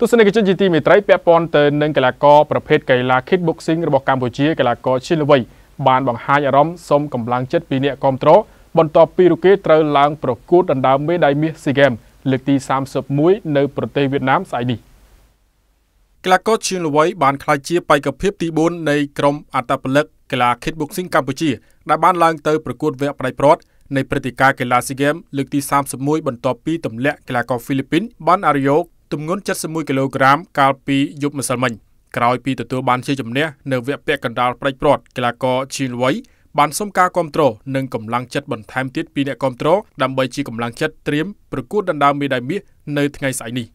ទស្សនិកជនជាទីមេត្រីពាក់ព័ន្ធទៅនឹងកីឡាករប្រភេទកីឡា Kickboxing របស់កម្ពុជាកីឡាករឈីលវីបានបង្ហាញអារម្មណ៍សុំកម្លាំងចិត្តពីអ្នកគ្រប់គ្រងបន្ទាប់ពីរូបគេត្រូវឡើងប្រកួតដណ្ដើមមេដាយមាសស៊ីហ្គេមលើកទី31នៅប្រទេសវៀតណាមស្អែកនេះកីឡាករឈីលវីបានក្លាយជាបេក្ខភាពទី4នៃក្រុមអត្តពលិកកីឡា Kickboxing កម្ពុជាដែលបានឡើងទៅប្រកួតវគ្គប្រៃព្រាត់នៃព្រឹត្តិការណ៍កីឡាស៊ីហ្គេមលើកទី31បន្ទាប់ពីទម្លាក់កីឡាករហ្វីលីពីនបានអារីយ៉ូទម្ងន់71គីឡូក្រាមកាលពីយប់ម្សិលមិញក្រោយពីទទួលបានជ័យជំនះនៅវគ្គពាក់កណ្ដាលប្រេចព្រាត់កីឡាករឈីនវ៉ៃបានសុំការគ្រប់គ្រងនិងកម្លាំងចិត្តបន្ថែមទៀតពីអ្នកគ្រប់គ្រងដើម្បីជាកម្លាំងចិត្តត្រៀមប្រកួតដណ្ដើមមេដាយមាសនៅថ្ងៃស្អែកនេះ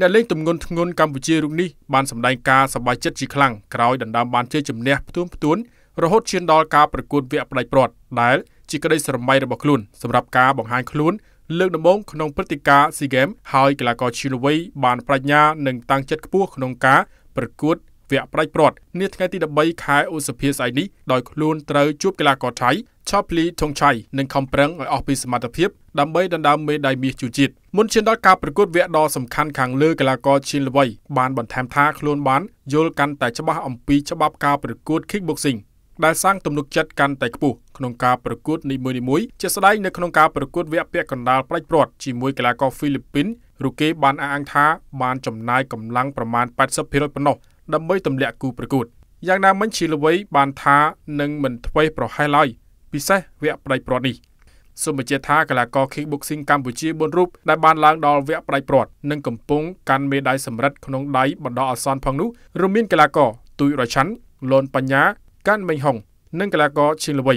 អ្នកលេងទម្ងន់ធ្ងន់កម្ពុជារូបនេះបានសម្ដែងការសប្បាយចិត្តជាខ្លាំងក្រោយដណ្ដើមបានជ័យជំនះផ្ទួនផ្ទួនរហូតឈានដល់ការប្រកួតវគ្គផ្ដាច់ព្រាត់ដែលជាក្តីស្រមៃរបស់ខ្លួនសម្រាប់ការបង្ហាញខ្លួនលើកដំបូងក្នុងព្រឹត្តិការណ៍ SEA Games ហើយកីឡាករឈីនវ័យបានប្រាជ្ញានិងតាំងចិត្តខ្ពស់ក្នុងការប្រកួតវគ្គប្រាច់ព្រាត់នាថ្ងៃទី13ខែឧសភាស្អែកនេះដោយខ្លួនត្រូវជួបកីឡាករថៃ Chapli Thongchai និងខំប្រឹងឲ្យអស់ពីសមត្ថភាពដើម្បីដណ្ដើមមេដាយមាសជូរជាតិមុនឈានដល់ការប្រកួតវគ្គដ៏សំខាន់ខាងលើកីឡាករឈីនលវៃបានបន្ថែមថាខ្លួនបាន យល់កាន់តែច្បាស់អំពីច្បាប់ការប្រកួត Kickboxing ដែលសាងទំនុកចិត្តកាន់តែខ្ពស់ក្នុងការប្រកួតនីមួយៗជាស្ដែងនៅក្នុងការប្រកួតវគ្គពាក់កណ្ដាលប្រាច់ព្រាត់ជាមួយកីឡាករហ្វីលីពីនរូគេបានអះអាងថា បានចំណាយកម្លាំងប្រមាណ80%ប៉ុណ្ណោះដើម្បីទម្លាក់គូប្រកួតយ៉ាងណាមិញឈីលវីបានថានឹងមិនធ្វេសប្រហែសឡើយពិសេសវគ្គប្រាច់ព្រាត់នេះសូមបញ្ជាក់ថាកីឡាករ Kickboxing កម្ពុជា4រូបដែលបានឡើងដល់វគ្គប្រៃព្រាត់និងកំពុងកាន់មេដាយសំរិទ្ធក្នុងដៃបណ្ដោះអាសន្នផងនោះរួមមានកីឡាករទូចរឆាន់លនបញ្ញាកាន់មេងហុងនិងកីឡាករឈិនលវី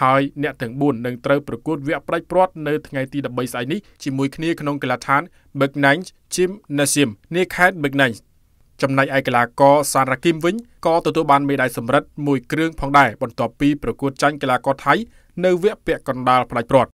ហើយអ្នកទាំង4នឹងត្រូវប្រកួតវគ្គផ្ដាច់ព្រាត់នៅថ្ងៃទី13ស្អែកនេះជាមួយគ្នាក្នុងកីឡដ្ឋាន Bergnang Gymnasium នាខេត្ត Bergnang ចំណែកឯកីឡាករសារ៉ាគីមវិញក៏ទទួលបានមេដាយសំរឹទ្ធមួយគ្រឿងផងដែរបន្ទាប់ពីប្រកួតចាញ់កីឡាករថៃនៅវគ្គពាក់កណ្ដាលផ្ដាច់ព្រាត់